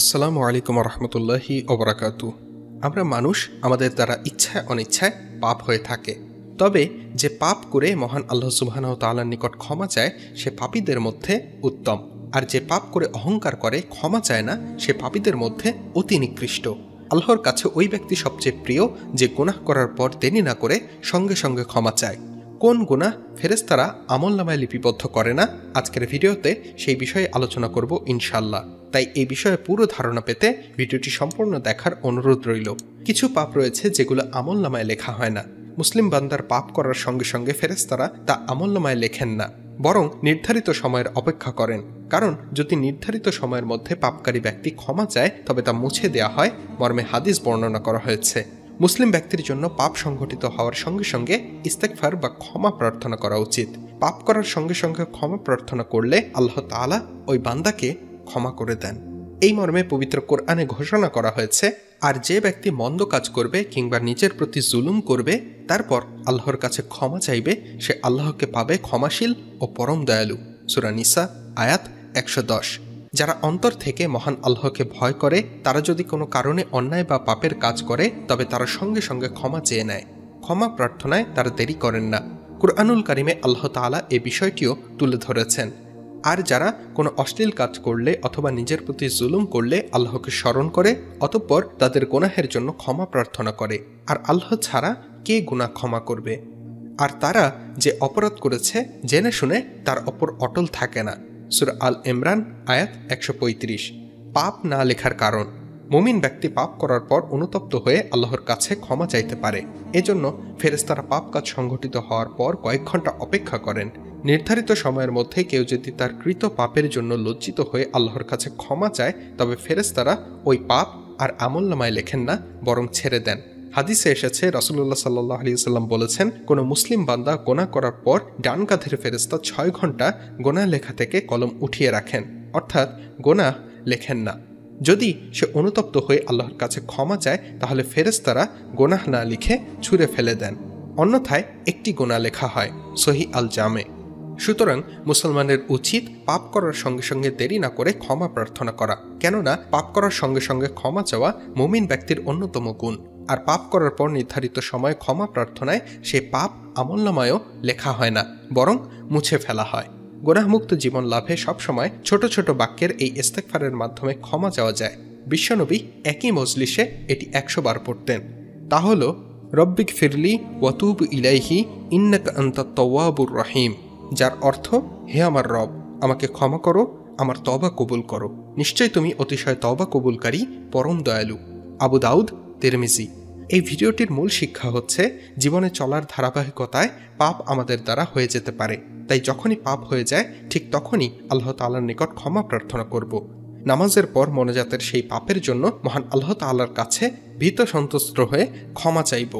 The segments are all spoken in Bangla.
আসসালামু আলাইকুম রহমতুল্লাহি অবরাকাতু আমরা মানুষ আমাদের দ্বারা ইচ্ছায় অনিচ্ছায় পাপ হয়ে থাকে তবে যে পাপ করে মহান আল্লাহ সুবাহানাহ তাল্লার নিকট ক্ষমা চায় সে পাপীদের মধ্যে উত্তম আর যে পাপ করে অহংকার করে ক্ষমা চায় না সে পাপীদের মধ্যে অতি নিকৃষ্ট আল্লাহর কাছে ওই ব্যক্তি সবচেয়ে প্রিয় যে গুণাহ করার পর দেরি না করে সঙ্গে সঙ্গে ক্ষমা চায় কোন গুণাহ ফেরেস্তারা আমল নামায় লিপিবদ্ধ করে না আজকের ভিডিওতে সেই বিষয়ে আলোচনা করব ইনশাল্লাহ তাই এই বিষয়ে পুরো ধারণা পেতে ভিডিওটি সম্পূর্ণ দেখার অনুরোধ রইল কিছু পাপ রয়েছে যেগুলো আমল নামায় লেখা হয় না মুসলিম বান্দার পাপ করার সঙ্গে সঙ্গে ফেরেস্তারা তা আমল নামায় লেখেন না বরং নির্ধারিত সময়ের অপেক্ষা করেন কারণ যদি নির্ধারিত সময়ের মধ্যে পাপকারী ব্যক্তি ক্ষমা চায় তবে তা মুছে দেয়া হয় মর্মে হাদিস বর্ণনা করা হয়েছে মুসলিম ব্যক্তির জন্য পাপ সংঘটিত হওয়ার সঙ্গে সঙ্গে ইস্তেকফার বা ক্ষমা প্রার্থনা করা উচিত পাপ করার সঙ্গে সঙ্গে ক্ষমা প্রার্থনা করলে আল্লাহ তালা ওই বান্দাকে ক্ষমা করে দেন এই মর্মে পবিত্র কোরআনে ঘোষণা করা হয়েছে আর যে ব্যক্তি মন্দ কাজ করবে কিংবা নিজের প্রতি জুলুম করবে তারপর আল্লাহর কাছে ক্ষমা চাইবে সে আল্লাহকে পাবে ক্ষমাশীল ও পরম দয়ালু সুরানিসা আয়াত একশো দশ যারা অন্তর থেকে মহান আল্লাহকে ভয় করে তারা যদি কোনো কারণে অন্যায় বা পাপের কাজ করে তবে তারা সঙ্গে সঙ্গে ক্ষমা চেয়ে নেয় ক্ষমা প্রার্থনায় তারা দেরি করেন না কুরআনুল কারিমে আল্লাহ তালা এ বিষয়টিও তুলে ধরেছেন আর যারা কোনো অশ্লীল কাজ করলে অথবা নিজের প্রতি জুলুম করলে আল্লাহকে স্মরণ করে অতঃপর তাদের গুনাহের জন্য ক্ষমা প্রার্থনা করে আর আল্লাহ ছাড়া কে গুণা ক্ষমা করবে আর তারা যে অপরাধ করেছে জেনে শুনে তার অপর অটল থাকে না সুর আল ইমরান আয়াত একশো পাপ না লেখার কারণ মুমিন ব্যক্তি পাপ করার পর অনুতপ্ত হয়ে আল্লাহর কাছে ক্ষমা চাইতে পারে এজন্য ফেরেস্তারা পাপ কাজ সংঘটিত হওয়ার পর কয়েক ঘন্টা অপেক্ষা করেন নির্ধারিত সময়ের মধ্যে কেউ যদি তার কৃত পাপের জন্য লজ্জিত হয়ে আল্লাহর কাছে ক্ষমা চায় তবে ফেরেস্তারা ওই পাপ আর আমল নামায় লেখেন না বরং ছেড়ে দেন হাদিসে এসেছে রসুল্লাহ সাল্লাহ আলিয়াল্লাম বলেছেন কোনো মুসলিম বান্দা গোনা করার পর ডান কাঁধের ফেরেস্তা ছয় ঘন্টা গোনা লেখা থেকে কলম উঠিয়ে রাখেন অর্থাৎ গোনা লেখেন না যদি সে অনুতপ্ত হয়ে আল্লাহর কাছে ক্ষমা চায় তাহলে ফেরেস্তারা গোনাহ না লিখে ছুঁড়ে ফেলে দেন অন্যথায় একটি গোনা লেখা হয় সহি আল জামে সুতরাং মুসলমানের উচিত পাপ করার সঙ্গে সঙ্গে দেরি না করে ক্ষমা প্রার্থনা করা কেননা পাপ করার সঙ্গে সঙ্গে ক্ষমা চাওয়া মুমিন ব্যক্তির অন্যতম গুণ আর পাপ করার পর নির্ধারিত সময় ক্ষমা প্রার্থনায় সে পাপ আমলনামায়ও লেখা হয় না বরং মুছে ফেলা হয় গোনাহমুক্ত জীবন লাভে সবসময় ছোট ছোট বাক্যের এই ইস্তেকফারের মাধ্যমে ক্ষমা চাওয়া যায় বিশ্বনবী একই মজলিসে এটি একশো বার পড়তেন তা হল রব্বিক ফিরলি ওয়াতুব ইলাইহি ইন্নাক আন্তা তওয়াবুর রহিম যার অর্থ হে আমার রব আমাকে ক্ষমা করো আমার তবা কবুল করো নিশ্চয় তুমি অতিশয় তবা কবুলকারী পরম দয়ালু আবু দাউদ তেরমিজি এই ভিডিওটির মূল শিক্ষা হচ্ছে জীবনে চলার ধারাবাহিকতায় পাপ আমাদের দ্বারা হয়ে যেতে পারে তাই যখনই পাপ হয়ে যায় ঠিক তখনই আল্লাহ তাল্লার নিকট ক্ষমা প্রার্থনা করব নামাজের পর মনোজাতের সেই পাপের জন্য মহান আল্লাহ তাল্লার কাছে ভীত সন্তুষ্ট হয়ে ক্ষমা চাইব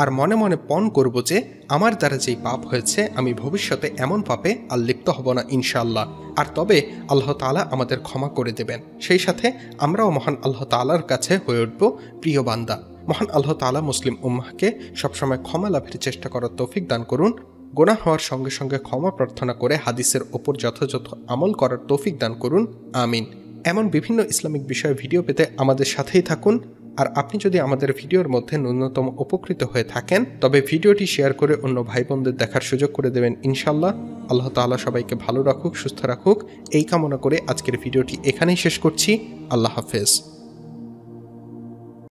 আর মনে মনে পণ করব যে আমার দ্বারা যেই পাপ হয়েছে আমি ভবিষ্যতে এমন পাপে আর লিপ্ত হব না ইনশাল্লাহ আর তবে আল্লাহ তালা আমাদের ক্ষমা করে দেবেন সেই সাথে আমরাও মহান আল্লাহ তালার কাছে হয়ে উঠব প্রিয় বান্দা মহান আল্লাহ তালা মুসলিম উম্মাহকে সবসময় ক্ষমা লাভের চেষ্টা করার তৌফিক দান করুন গোনা হওয়ার সঙ্গে সঙ্গে ক্ষমা প্রার্থনা করে হাদিসের ওপর যথাযথ আমল করার তৌফিক দান করুন আমিন এমন বিভিন্ন ইসলামিক বিষয়ে ভিডিও পেতে আমাদের সাথেই থাকুন আর আপনি যদি আমাদের ভিডিওর মধ্যে ন্যূনতম উপকৃত হয়ে থাকেন তবে ভিডিওটি শেয়ার করে অন্য ভাই বোনদের দেখার সুযোগ করে দেবেন ইনশাল্লাহ আল্লাহ তালা সবাইকে ভালো রাখুক সুস্থ রাখুক এই কামনা করে আজকের ভিডিওটি এখানেই শেষ করছি আল্লাহ হাফেজ